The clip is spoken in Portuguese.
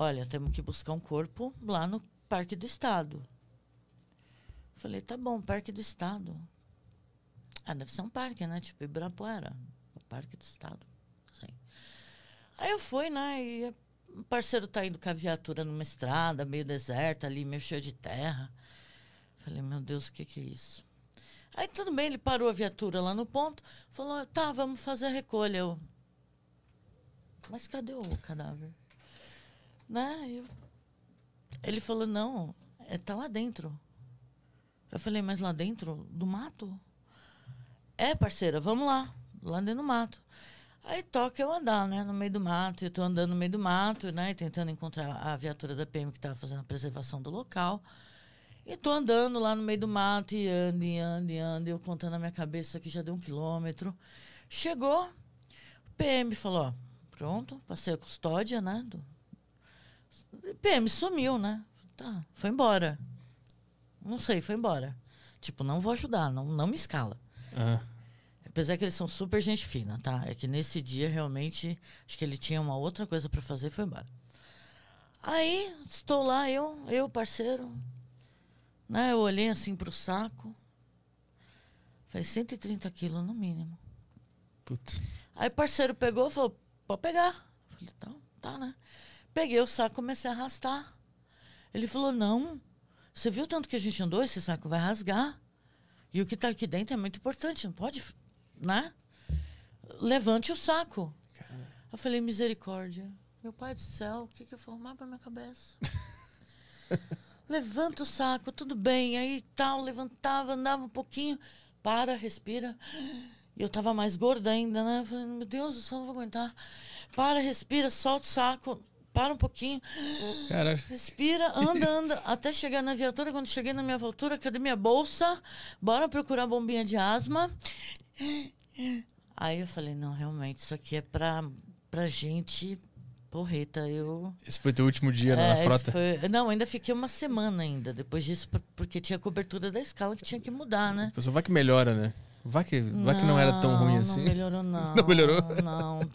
Olha, temos que buscar um corpo lá no Parque do Estado. Falei, tá bom, Parque do Estado. Ah, deve ser um parque, né? Tipo Ibirapuera. Parque do Estado. Sim. Aí eu fui, né? E o parceiro tá indo com a viatura numa estrada, meio deserta ali, meio cheio de terra. Falei, meu Deus, o que, que é isso? Aí tudo bem, ele parou a viatura lá no ponto, falou, tá, vamos fazer a recolha. Eu, mas cadê o cadáver? né? Eu... Ele falou, não, é, tá lá dentro. Eu falei, mas lá dentro do mato? É, parceira, vamos lá, lá dentro do mato. Aí toca eu andar, né, no meio do mato. Eu tô andando no meio do mato, né, tentando encontrar a viatura da PM que tava fazendo a preservação do local. E tô andando lá no meio do mato e ando, e ando, e ando. Eu contando na minha cabeça que já deu um quilômetro. Chegou, o PM falou, ó, pronto, passei a custódia, né, do, PM sumiu, né? Tá, foi embora. Não sei, foi embora. Tipo, não vou ajudar, não, não me escala. Ah. Apesar que eles são super gente fina, tá? É que nesse dia realmente acho que ele tinha uma outra coisa para fazer e foi embora. Aí estou lá, eu, eu, parceiro, né? Eu olhei assim pro saco. Faz 130 quilos no mínimo. Putz. Aí parceiro pegou e falou, pode pegar. Eu falei, tá, tá, né? Peguei o saco e comecei a arrastar. Ele falou: Não, você viu tanto que a gente andou? Esse saco vai rasgar. E o que está aqui dentro é muito importante, não pode, né? Levante o saco. Caramba. Eu falei: Misericórdia. Meu pai do céu, o que, que eu formar para minha cabeça? Levanta o saco, tudo bem. Aí tal, levantava, andava um pouquinho, para, respira. E eu tava mais gorda ainda, né? Eu falei, meu Deus, eu só não vou aguentar. Para, respira, solta o saco para um pouquinho. Respira, anda, anda, até chegar na viatura. Quando cheguei na minha viatura, cadê minha bolsa? Bora procurar bombinha de asma. Aí eu falei, não, realmente, isso aqui é pra, pra gente porreta. Eu... Esse foi teu último dia é, na frota? Foi... Não, ainda fiquei uma semana ainda depois disso, porque tinha cobertura da escala que tinha que mudar, né? Pessoal, vai que melhora, né? Vai que, vai não, que não era tão ruim assim. Não melhorou, não. Não melhorou? Não,